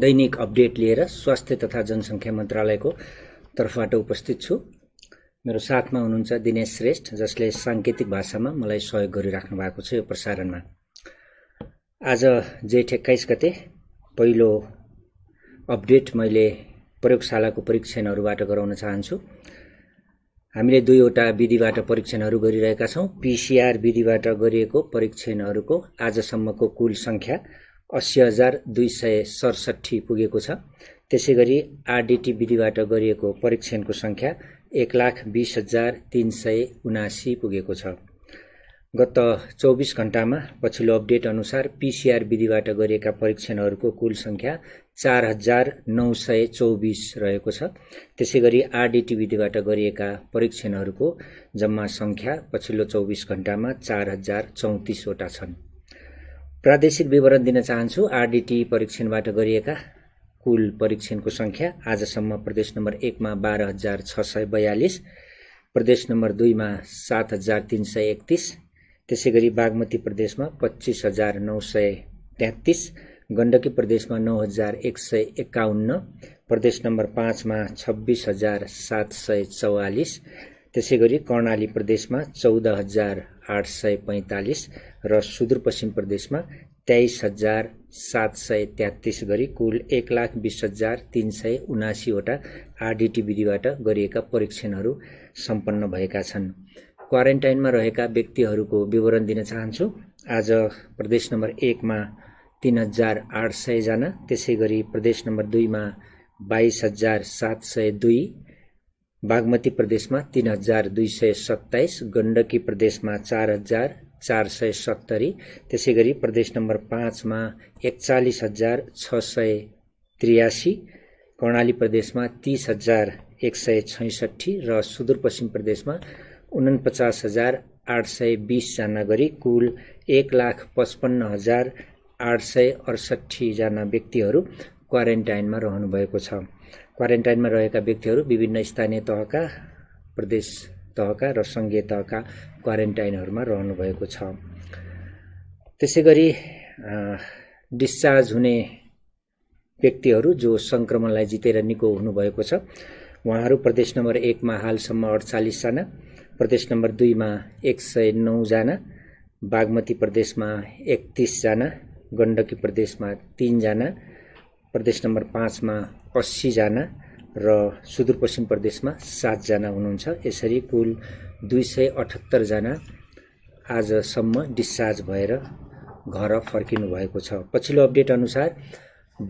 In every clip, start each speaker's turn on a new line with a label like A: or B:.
A: दैनिक अपडेट लिएर स्वास्थ्य तथा जनसङ्ख्या मन्त्रालयको तर्फबाट उपस्थित छु मेरो साथमा हुनुहुन्छ दिनेश श्रेष्ठ जसले साङ्केतिक भाषामा मलाई सहयोग गरिराख्नु भएको छ यो प्रसारणमा आज जेठ एक्काइस गते पहिलो अपडेट मैले प्रयोगशालाको परीक्षणहरूबाट गराउन चाहन्छु हामीले दुईवटा विधिबाट परीक्षणहरू गरिरहेका छौँ पिसिआर विधिबाट गरिएको परीक्षणहरूको आजसम्मको कुल सङ्ख्या अस्सी हजार दुई सय सडसठी पुगेको छ त्यसै गरी आरडिटी विधिबाट गरिएको परीक्षणको सङ्ख्या एक लाख बिस हजार तिन सय उनासी पुगेको छ गत चौबिस घन्टामा पछिल्लो अपडेट अनुसार पिसिआर विधिबाट गरिएका परीक्षणहरूको कुल सङ्ख्या चार हजार नौ सय चौबिस रहेको छ त्यसै गरी आरडिटी विधिबाट गरिएका परीक्षणहरूको जम्मा सङ्ख्या पछिल्लो चौबिस घन्टामा चार हजार चौतिसवटा छन् प्रादेशिक विवरण दिन चाहन्छु आरडिटी परीक्षणबाट गरिएका कुल परीक्षणको सङ्ख्या आजसम्म प्रदेश नम्बर एकमा बाह्र हजार छ सय बयालिस प्रदेश नम्बर दुईमा सात हजार तिन सय एकतिस त्यसै गरी बागमती प्रदेशमा पच्चिस हजार नौ सय तेत्तिस गण्डकी प्रदेशमा नौ हजार एक सय एकाउन्न प्रदेश नम्बर पाँचमा छब्बिस हजार सात सय चौवालिस त्यसै गरी कर्णाली प्रदेशमा चौध हजार आठ सय पैँतालिस र सुदूरपश्चिम प्रदेशमा तेइस हजार सात सय तेत्तिस गरी कुल एक लाख बिस हजार तिन सय उनासीवटा आरडिटी विधिबाट गरिएका परीक्षणहरू सम्पन्न भएका छन् क्वारेन्टाइनमा रहेका व्यक्तिहरूको विवरण दिन चाहन्छु आज प्रदेश नम्बर एकमा तिन हजार आठ सयजना त्यसै गरी प्रदेश नम्बर दुईमा बाइस हजार सात सय दुई बागमती प्रदेशमा तीन हजार दुई सय सत्ताइस गण्डकी प्रदेशमा चार हजार चार सय सत्तरी त्यसै गरी प्रदेश नम्बर पाँचमा एकचालिस हजार छ सय त्रियासी कर्णाली प्रदेशमा तिस हजार एक सय छैसठी र सुदूरपश्चिम प्रदेशमा उनपचास हजार आठ सय बिसजना गरी कुल एक लाख पचपन्न हजार आठ सय अडसट्ठीजना व्यक्तिहरू क्वारेन्टाइनमा रहनुभएको छ क्वारेन्टाइनमा रहेका व्यक्तिहरू विभिन्न स्थानीय तहका प्रदेश तहका र सङ्घीय तहका क्वारेन्टाइनहरूमा रहनुभएको छ त्यसै गरी डिस्चार्ज हुने व्यक्तिहरू जो सङ्क्रमणलाई जितेर निको हुनुभएको छ उहाँहरू प्रदेश नम्बर एकमा हालसम्म अडचालिसजना प्रदेश नम्बर दुईमा एक सय नौजना बागमती प्रदेशमा एकतिसजना गण्डकी प्रदेशमा तिनजना प्रदेश नम्बर पाँचमा अस्सीजना र सुदूरपश्चिम प्रदेशमा सातजना हुनुहुन्छ यसरी कुल दुई सय अठहत्तरजना आजसम्म डिस्चार्ज भएर घर फर्किनु भएको छ पछिल्लो अपडेट अनुसार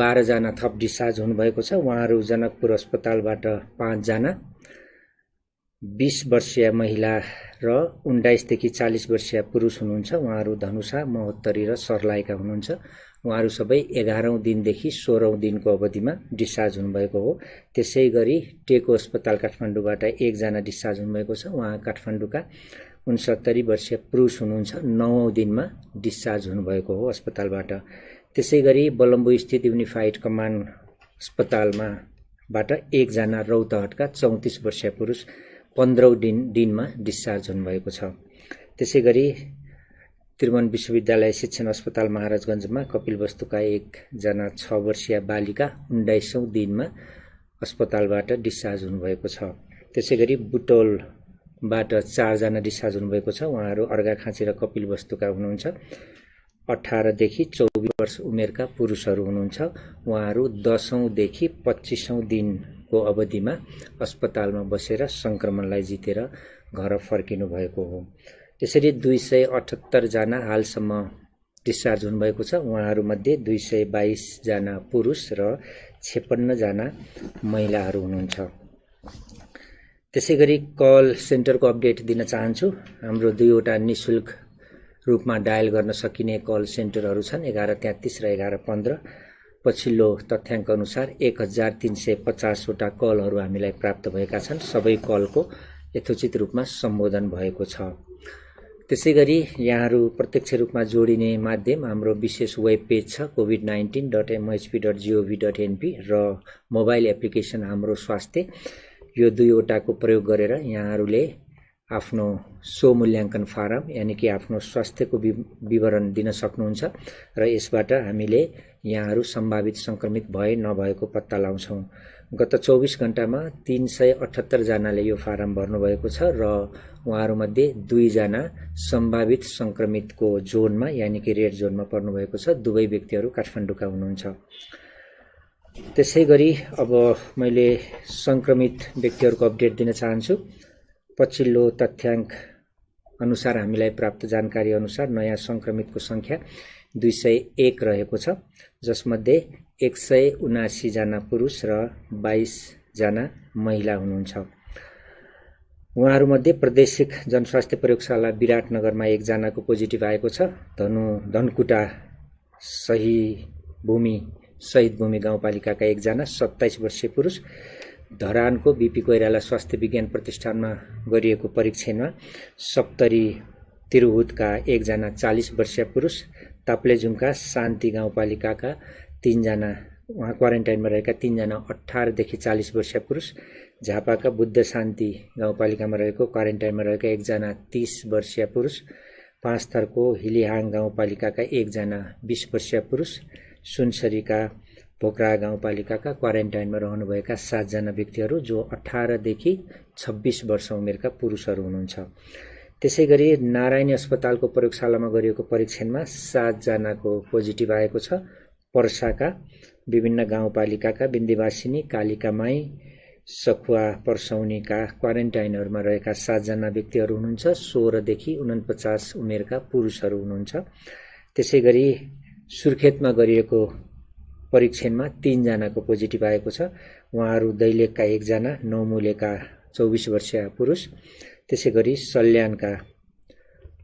A: बाह्रजना थप डिस्चार्ज हुनुभएको छ उहाँहरू जनकपुर अस्पतालबाट पाँचजना बिस वर्षीय महिला र उन्नाइसदेखि चालिस वर्षीय पुरुष हुनुहुन्छ उहाँहरू धनुषा महोत्तरी र सर्लाएका हुनुहुन्छ उहाँहरू सबै एघारौँ दिनदेखि सोह्रौँ दिनको अवधिमा डिस्चार्ज हुनुभएको हो त्यसै गरी टेको अस्पताल काठमाडौँबाट एकजना डिस्चार्ज हुनुभएको छ उहाँ काठमाडौँका उनसत्तरी वर्षीय पुरुष हुनुहुन्छ नौौँ दिनमा डिस्चार्ज हुनुभएको हो अस्पतालबाट त्यसै गरी बलम्बुस्थित युनिफाइड कमान्ड अस्पतालमाबाट बाट एकजना रौतहटका चौतिस वर्षीय पुरुष पन्ध्रौँ दिन दिनमा डिस्चार्ज हुनुभएको छ त्यसै गरी त्रिभुवन विश्वविद्यालय शिक्षण अस्पताल महाराजगञ्जमा कपिल वस्तुका एकजना छ वर्षीय बालिका उन्नाइसौँ दिनमा अस्पतालबाट डिस्चार्ज हुनुभएको छ त्यसै गरी बुटोलबाट चारजना डिस्चार्ज हुनुभएको छ उहाँहरू अर्घाखाँची र कपिल वस्तुका हुनुहुन्छ अठारदेखि चौबिस वर्ष उमेरका पुरुषहरू हुनुहुन्छ उहाँहरू दसौँदेखि पच्चिसौँ दिन को अवधिमा अस्पतालमा बसेर सङ्क्रमणलाई जितेर घर फर्किनु भएको हो यसरी दुई सय अठहत्तरजना हालसम्म डिस्चार्ज हुनुभएको छ उहाँहरूमध्ये दुई सय बाइसजना पुरुष र छेपन्नजना महिलाहरू हुनुहुन्छ त्यसै गरी कल सेन्टरको अपडेट दिन चाहन्छु हाम्रो दुईवटा नि शुल्क रूपमा डायल गर्न सकिने कल सेन्टरहरू छन् एघार तेत्तिस र एघार पन्ध्र पछिल्लो तथ्याङ्क अनुसार एक हजार तिन सय पचासवटा कलहरू हामीलाई प्राप्त भएका छन् सबै कलको यथोचित रूपमा सम्बोधन भएको छ त्यसै गरी यहाँहरू प्रत्यक्ष रूपमा जोडिने माध्यम हाम्रो विशेष वेब पेज छ covid nineteen dot MHP dot gov dot NP र मोबाइल एप्लिकेसन हाम्रो स्वास्थ्य यो दुईवटाको प्रयोग गरेर यहाँहरूले आफ्नो सो फारम यानि कि आफ्नो स्वास्थ्यको विवरण दिन सक्नुहुन्छ र यसबाट हामीले यहाँहरू सम्भावित सङ्क्रमित भए नभएको पत्ता लगाउँछौँ गत चौबिस घन्टामा तिन सय अठहत्तरजनाले यो फारम भर्नुभएको छ र उहाँहरूमध्ये दुईजना सम्भावित सङ्क्रमितको जोनमा यानि कि रेड जोनमा पर्नुभएको छ दुवै व्यक्तिहरू काठमाडौँका हुनुहुन्छ त्यसै गरी अब मैले सङ्क्रमित व्यक्तिहरूको अपडेट दिन चाहन्छु पछिल्लो तथ्याङ्क अनुसार हामीलाई प्राप्त जानकारी अनुसार नयाँ सङ्क्रमितको सङ्ख्या दुई सय एक रहेको छ जसमध्ये एक सय उनासीजना पुरुष र बाइसजना महिला हुनुहुन्छ उहाँहरूमध्ये प्रदेशिक जनस्वास्थ्य प्रयोगशाला विराटनगरमा एकजनाको पोजिटिभ आएको छ धनु धनकुटा सही भूमि शहीद भूमि गाउँपालिकाका एकजना सत्ताइस वर्षीय पुरुष धरानको बिपी कोइराला स्वास्थ्य विज्ञान प्रतिष्ठानमा गरिएको परीक्षणमा सप्तरी तिरुहुतका एकजना चालिस वर्षीय पुरुष ताप्लेजुङका शान्ति गाउँपालिकाका तिनजना उहाँ क्वारेन्टाइनमा रहेका तिनजना अठारदेखि चालिस वर्षीय पुरुष झापाका बुद्ध शान्ति गाउँपालिकामा रहेको क्वारेन्टाइनमा रहेका एकजना तिस वर्षीय पुरुष पाँच थरको हिलिहाङ गाउँपालिकाका एकजना बिस वर्षीय पुरुष सुनसरीका पोखरा गाउँपालिकाका क्वारेन्टाइनमा रहनुभएका सातजना व्यक्तिहरू जो अठारदेखि छब्बिस वर्ष उमेरका पुरुषहरू हुनुहुन्छ त्यसै गरी नारायणी अस्पतालको प्रयोगशालामा गरिएको परीक्षणमा सातजनाको पोजिटिभ आएको छ पर्साका विभिन्न गाउँपालिकाका बिन्दीवासिनी कालिका माई सखुवा पर्सौनीका क्वारेन्टाइनहरूमा रहेका सातजना व्यक्तिहरू हुनुहुन्छ सोह्रदेखि उनपचास उमेरका पुरुषहरू हुनुहुन्छ त्यसै गरी सुर्खेतमा गरिएको परीक्षणमा तिनजनाको पोजिटिभ आएको छ उहाँहरू दैलेखका एकजना नौमुलेका चौबिस वर्षीय पुरुष त्यसै गरी सल्यानका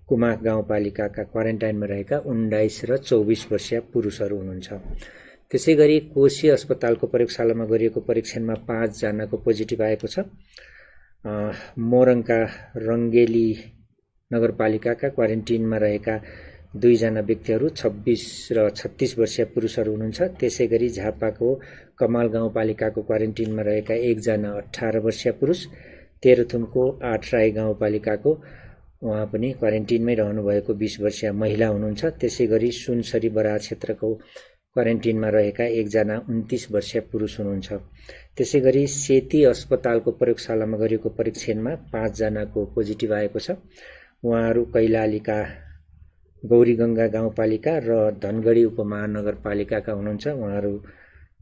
A: कुमा गाउँपालिकाका क्वारेन्टाइनमा रहेका उन्नाइस र चौबिस वर्षीय पुरुषहरू हुनुहुन्छ त्यसै गरी कोशी अस्पतालको प्रयोगशालामा गरिएको परीक्षणमा पाँचजनाको पोजिटिभ आएको छ मोरङका रङ्गेली नगरपालिकाका क्वारेन्टिनमा रहेका दुईजना व्यक्तिहरू छब्बिस र छत्तिस वर्षीय पुरुषहरू हुनुहुन्छ त्यसै गरी झापाको कमाल गाउँपालिकाको क्वारेन्टिनमा रहेका एकजना अठार वर्षीय पुरुष तेह्रथुमको राई गाउँपालिकाको उहाँ पनि क्वारेन्टिनमै रहनु भएको बिस वर्षीय महिला हुनुहुन्छ त्यसै गरी सुनसरी बरा क्षेत्रको क्वारेन्टिनमा रहेका एकजना उन्तिस वर्षीय पुरुष हुनुहुन्छ त्यसै गरी सेती अस्पतालको प्रयोगशालामा गरिएको परीक्षणमा पाँचजनाको पोजिटिभ आएको छ उहाँहरू कैलालीका गौरीगङ्गा गाउँपालिका र धनगढी उपमहानगरपालिकाका हुनुहुन्छ उहाँहरू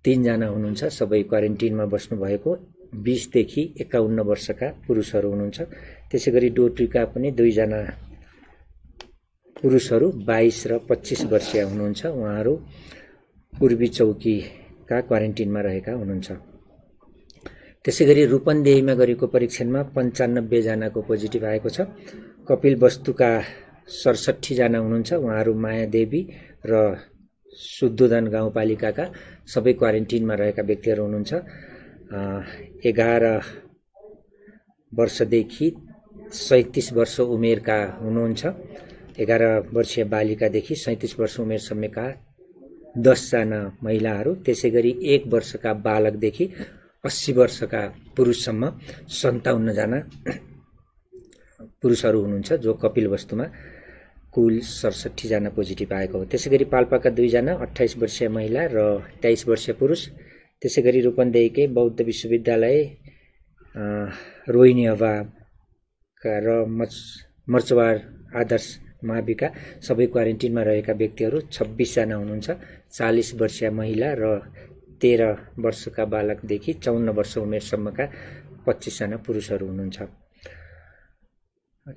A: तिनजना हुनुहुन्छ सबै क्वारेन्टिनमा बस्नुभएको बिसदेखि एकाउन्न वर्षका पुरुषहरू हुनुहुन्छ त्यसै गरी डोट्रीका पनि दुईजना पुरुषहरू बाइस र पच्चिस वर्षीय हुनुहुन्छ उहाँहरू पूर्वी चौकीका क्वारेन्टिनमा रहेका हुनुहुन्छ त्यसै गरी रूपन्देहीमा गरेको परीक्षणमा पन्चानब्बेजनाको पोजिटिभ आएको छ कपिल वस्तुका सडसठीजना हुनुहुन्छ उहाँहरू मायादेवी र सुद्धोधन गाउँपालिकाका सबै क्वारेन्टिनमा रहेका व्यक्तिहरू हुनुहुन्छ एघार वर्षदेखि सैँतिस वर्ष उमेरका हुनुहुन्छ एघार वर्षीय बालिकादेखि सैँतिस वर्ष उमेरसम्मका दसजना महिलाहरू त्यसै गरी एक वर्षका बालकदेखि अस्सी वर्षका पुरुषसम्म सन्ताउन्नजना पुरुषहरू हुनुहुन्छ जो कपिल वस्तुमा कुल सडसठीजना पोजिटिभ आएको हो त्यसै गरी पाल्पाका दुईजना अठाइस वर्षीय महिला र तेइस वर्षीय पुरुष त्यसै गरी रूपन्देहीकै बौद्ध विश्वविद्यालय रोहिणी हवाका र मच मर्चवार आदर्श माविका सबै क्वारेन्टिनमा रहेका व्यक्तिहरू छब्बिसजना हुनुहुन्छ चालिस वर्षीय महिला र तेह्र वर्षका बालकदेखि चौन्न वर्ष उमेरसम्मका पच्चिसजना पुरुषहरू हुनुहुन्छ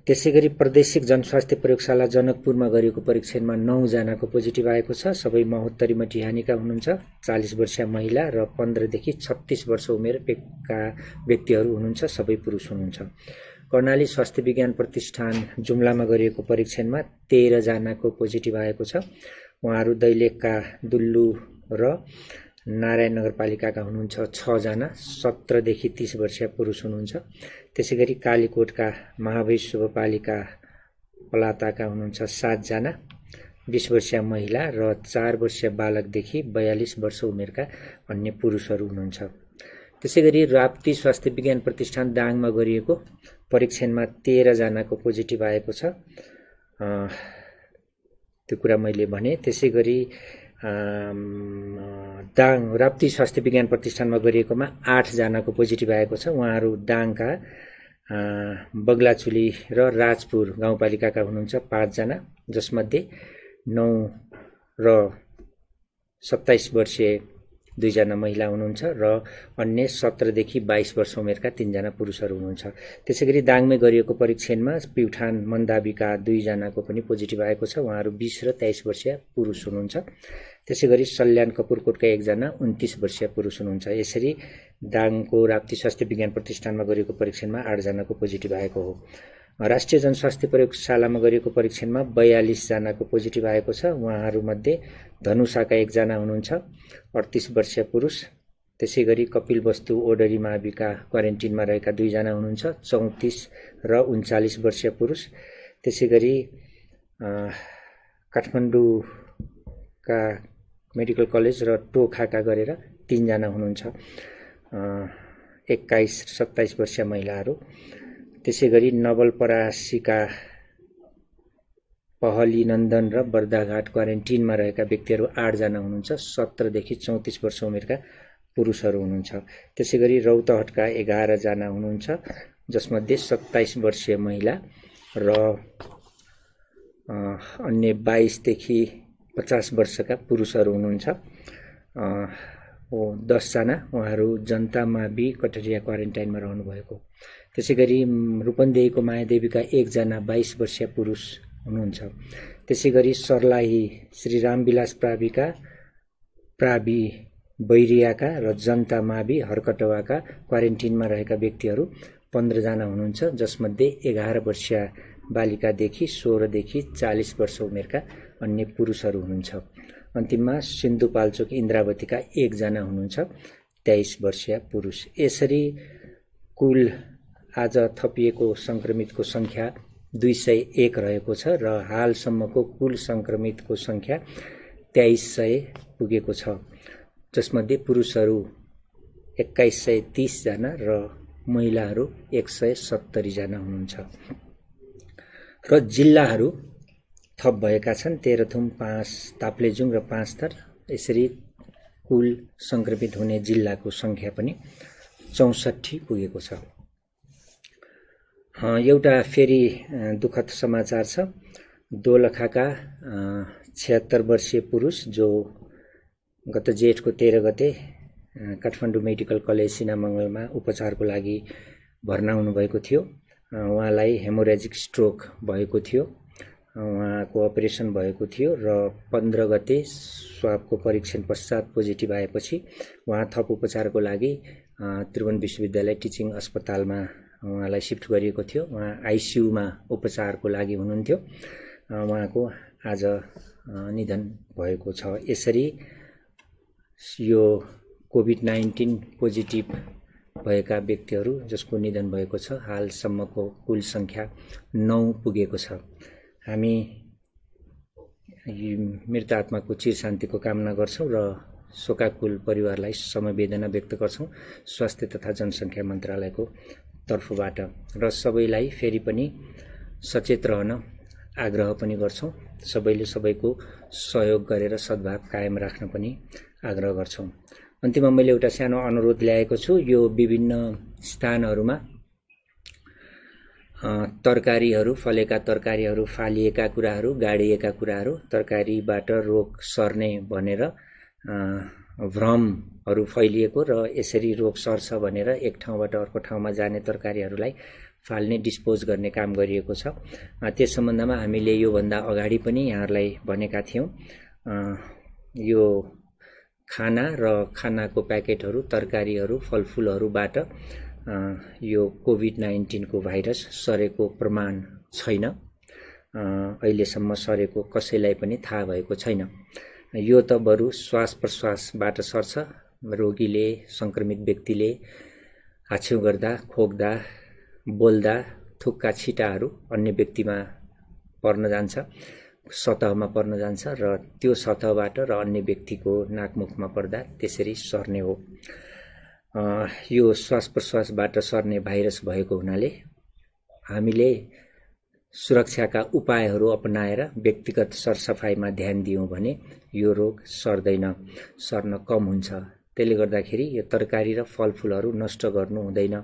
A: त्यसै गरी प्रदेशिक जनस्वास्थ्य प्रयोगशाला जनकपुरमा गरिएको परीक्षणमा नौजनाको पोजिटिभ आएको छ सबै महोत्तरीमा टिहानीका हुनुहुन्छ चालिस वर्षीय महिला र पन्ध्रदेखि छत्तिस वर्ष उमेरका व्यक्तिहरू हुनुहुन्छ सबै पुरुष हुनुहुन्छ कर्णाली स्वास्थ्य विज्ञान प्रतिष्ठान जुम्लामा गरिएको परीक्षणमा तेह्रजनाको पोजिटिभ आएको छ उहाँहरू दैलेखका दुल्लु र नारायण नगरपालिकाका हुनुहुन्छ छजना सत्रदेखि तिस वर्षीय पुरुष हुनुहुन्छ त्यसै गरी कालीकोटका महावीर शुभपालिका पलाताका हुनुहुन्छ सातजना बिस वर्षीय महिला र चार वर्षीय बालकदेखि बयालिस वर्ष उमेरका अन्य पुरुषहरू हुनुहुन्छ त्यसै गरी राप्ती स्वास्थ्य विज्ञान प्रतिष्ठान दाङमा गरिएको परीक्षणमा तेह्रजनाको पोजिटिभ आएको छ त्यो कुरा मैले भने त्यसै गरी दाङ राप्ती स्वास्थ्य विज्ञान प्रतिष्ठानमा गरिएकोमा आठजनाको पोजिटिभ आएको छ उहाँहरू दाङका बग्लाचुली र राजपुर गाउँपालिकाका हुनुहुन्छ पाँचजना जसमध्ये नौ र सत्ताइस वर्षीय दुईजना महिला हुनुहुन्छ र अन्य सत्रदेखि बाइस वर्ष उमेरका तिनजना पुरुषहरू हुनुहुन्छ त्यसै गरी दाङमै गरिएको परीक्षणमा प्युठान मन्दाविका दुईजनाको पनि पोजिटिभ आएको छ उहाँहरू बिस र तेइस वर्षीय पुरुष हुनुहुन्छ त्यसै गरी सल्यान कपुरकोटका एकजना उन्तिस वर्षीय पुरुष हुनुहुन्छ यसरी दाङको राप्ती स्वास्थ्य विज्ञान प्रतिष्ठानमा गरिएको परीक्षणमा आठजनाको पोजिटिभ आएको हो राष्ट्रिय जनस्वास्थ्य प्रयोगशालामा गरिएको परीक्षणमा बयालिसजनाको पोजिटिभ आएको छ उहाँहरूमध्ये धनुषाका एकजना हुनुहुन्छ अडतिस वर्षीय पुरुष त्यसै गरी कपिल वस्तु ओडरी माविका क्वारेन्टिनमा रहेका दुईजना हुनुहुन्छ चौतिस र उन्चालिस वर्षीय पुरुष त्यसै गरी काठमाडौँका मेडिकल कलेज र टोखाका गरेर तिनजना हुनुहुन्छ एक्काइस सत्ताइस वर्षीय महिलाहरू त्यसै गरी नवलपरासीका नन्दन र बर्दाघाट क्वारेन्टिनमा रहेका व्यक्तिहरू आठजना हुनुहुन्छ सत्रदेखि चौतिस वर्ष उमेरका पुरुषहरू हुनुहुन्छ त्यसै गरी रौतहटका एघारजना हुनुहुन्छ जसमध्ये सत्ताइस वर्षीय महिला र अन्य बाइसदेखि पचास वर्षका पुरुषहरू हुनुहुन्छ दसजना उहाँहरू जनतामावि कटरिया क्वारेन्टाइनमा रहनुभएको त्यसै गरी रूपन्देहीको मायादेवीका एकजना बाइस वर्षीय पुरुष हुनुहुन्छ त्यसै गरी सर्लाही श्री रामविलास प्राविका प्रावि बैरियाका र जनता मावि हरकटवाका क्वारेन्टिनमा रहेका व्यक्तिहरू पन्ध्रजना हुनुहुन्छ जसमध्ये एघार वर्षीय बालिकादेखि सोह्रदेखि चालिस वर्ष उमेरका अन्य पुरुषहरू हुनुहुन्छ अन्तिममा सिन्धुपाल्चोक इन्द्रावतीका एकजना हुनुहुन्छ तेइस वर्षीय पुरुष यसरी कुल आज थपिएको सङ्क्रमितको सङ्ख्या दुई सय एक रहेको छ र हालसम्मको कुल सङ्क्रमितको सङ्ख्या तेइस सय पुगेको छ जसमध्ये पुरुषहरू एक्काइस सय तिसजना र महिलाहरू एक सय सत्तरीजना हुनुहुन्छ र जिल्लाहरू थप भएका छन् तेह्रथुम पाँच ताप्लेजुङ र पाँच थर यसरी कुल सङ्क्रमित हुने जिल्लाको सङ्ख्या पनि चौसठी पुगेको छ एउटा फेरि दुःखद समाचार छ दोलखाका छिहत्तर वर्षीय पुरुष जो गत जेठको तेह्र गते काठमाडौँ मेडिकल कलेज सिनामङ्गलमा उपचारको लागि भर्ना हुनुभएको थियो उहाँलाई हेमोरेजिक स्ट्रोक भएको थियो उहाँको अपरेसन भएको थियो र पन्ध्र गते स्वाबको परीक्षण पश्चात पोजिटिभ आएपछि उहाँ थप उपचारको लागि त्रिभुवन विश्वविद्यालय टिचिङ अस्पतालमा उहाँलाई सिफ्ट गरिएको थियो उहाँ आइसियुमा उपचारको लागि हुनुहुन्थ्यो उहाँको आज निधन भएको छ यसरी यो कोभिड नाइन्टिन पोजिटिभ भएका व्यक्तिहरू जसको निधन भएको छ हालसम्मको कुल सङ्ख्या नौ पुगेको छ हामी मृत आत्माको चिर शान्तिको कामना गर्छौँ र शोकाकुल परिवारलाई समवेदना व्यक्त गर्छौँ स्वास्थ्य तथा जनसङ्ख्या मन्त्रालयको तर्फबाट र सबैलाई फेरि पनि सचेत रहन आग्रह पनि गर्छौँ सबैले सबैको सहयोग गरेर सद्भाव कायम राख्न पनि आग्रह गर्छौँ अन्तिममा मैले एउटा सानो अनुरोध ल्याएको छु यो विभिन्न स्थानहरूमा तरकारीहरू फलेका तरकारीहरू फालिएका कुराहरू गाडिएका कुराहरू तरकारीबाट रोग सर्ने भनेर भ्रमहरू फैलिएको र यसरी रोग सर्छ भनेर एक ठाउँबाट अर्को ठाउँमा जाने तरकारीहरूलाई फाल्ने डिस्पोज गर्ने काम गरिएको छ त्यस सम्बन्धमा हामीले योभन्दा अगाडि पनि यहाँहरूलाई भनेका थियौँ यो खाना र खानाको प्याकेटहरू तरकारीहरू फलफुलहरूबाट यो कोभिड नाइन्टिनको भाइरस सरेको प्रमाण छैन अहिलेसम्म सरेको कसैलाई पनि थाहा भएको छैन यो त बरु श्वास प्रश्वासबाट सर्छ रोगीले सङ्क्रमित व्यक्तिले हाछ्यौ गर्दा खोक्दा बोल्दा थुक्का छिटाहरू अन्य व्यक्तिमा पर्न जान्छ सतहमा पर्न जान्छ र त्यो सतहबाट र अन्य व्यक्तिको नाकमुखमा पर्दा त्यसरी सर्ने हो यो श्वास प्रश्वासबाट सर्ने भाइरस भएको हुनाले हामीले सुरक्षाका उपायहरू अपनाएर व्यक्तिगत सरसफाइमा ध्यान दियौँ भने यो रोग सर्दैन सर्न कम हुन्छ त्यसले गर्दाखेरि यो तरकारी र फलफुलहरू नष्ट गर्नु हुँदैन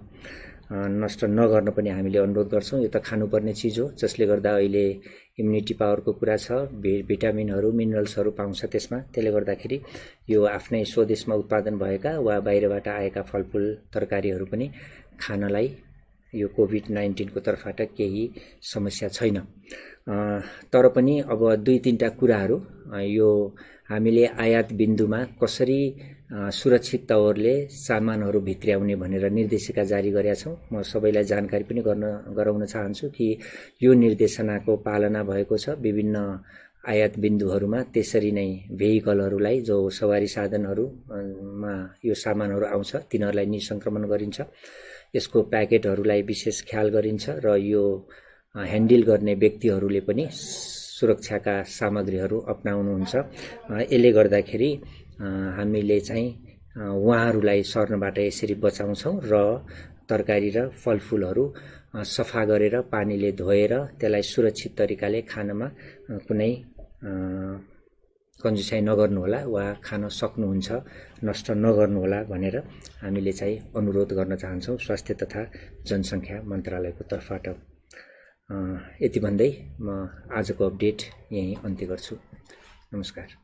A: नष्ट नगर्न पनि हामीले अनुरोध गर्छौँ यो त खानुपर्ने चिज हो जसले गर्दा अहिले इम्युनिटी पावरको कुरा छ भि भिटामिनहरू मिनरल्सहरू पाउँछ त्यसमा त्यसले गर्दाखेरि यो आफ्नै स्वदेशमा उत्पादन भएका वा बाहिरबाट आएका फलफुल तरकारीहरू पनि खानलाई यो कोभिड नाइन्टिनको तर्फबाट केही समस्या छैन तर पनि अब दुई तिनवटा कुराहरू यो हामीले आयात बिन्दुमा कसरी सुरक्षित तौरले सामानहरू भित्र्याउने भनेर निर्देशिका जारी गरेका छौँ म सबैलाई जानकारी पनि गर्न गराउन चाहन्छु कि यो निर्देशनाको पालना भएको छ विभिन्न आयात बिन्दुहरूमा त्यसरी नै भेहिकलहरूलाई जो सवारी साधनहरूमा यो सामानहरू आउँछ तिनीहरूलाई निसङ्क्रमण गरिन्छ यसको प्याकेटहरूलाई विशेष ख्याल गरिन्छ र यो ह्यान्डल गर्ने व्यक्तिहरूले पनि सुरक्षाका सामग्रीहरू अप्नाउनुहुन्छ यसले गर्दाखेरि हामीले चाहिँ उहाँहरूलाई सर्नबाट यसरी बचाउँछौँ र तरकारी र फलफुलहरू सफा गरेर पानीले धोएर त्यसलाई सुरक्षित तरिकाले खानमा कुनै कन्जुसाइ नगर्नुहोला वा खान सक्नुहुन्छ नष्ट नगर्नुहोला भनेर हामीले चाहिँ अनुरोध गर्न चाहन्छौँ स्वास्थ्य तथा जनसङ्ख्या मन्त्रालयको तर्फबाट यति भन्दै म आजको अपडेट यहीँ अन्त्य गर्छु नमस्कार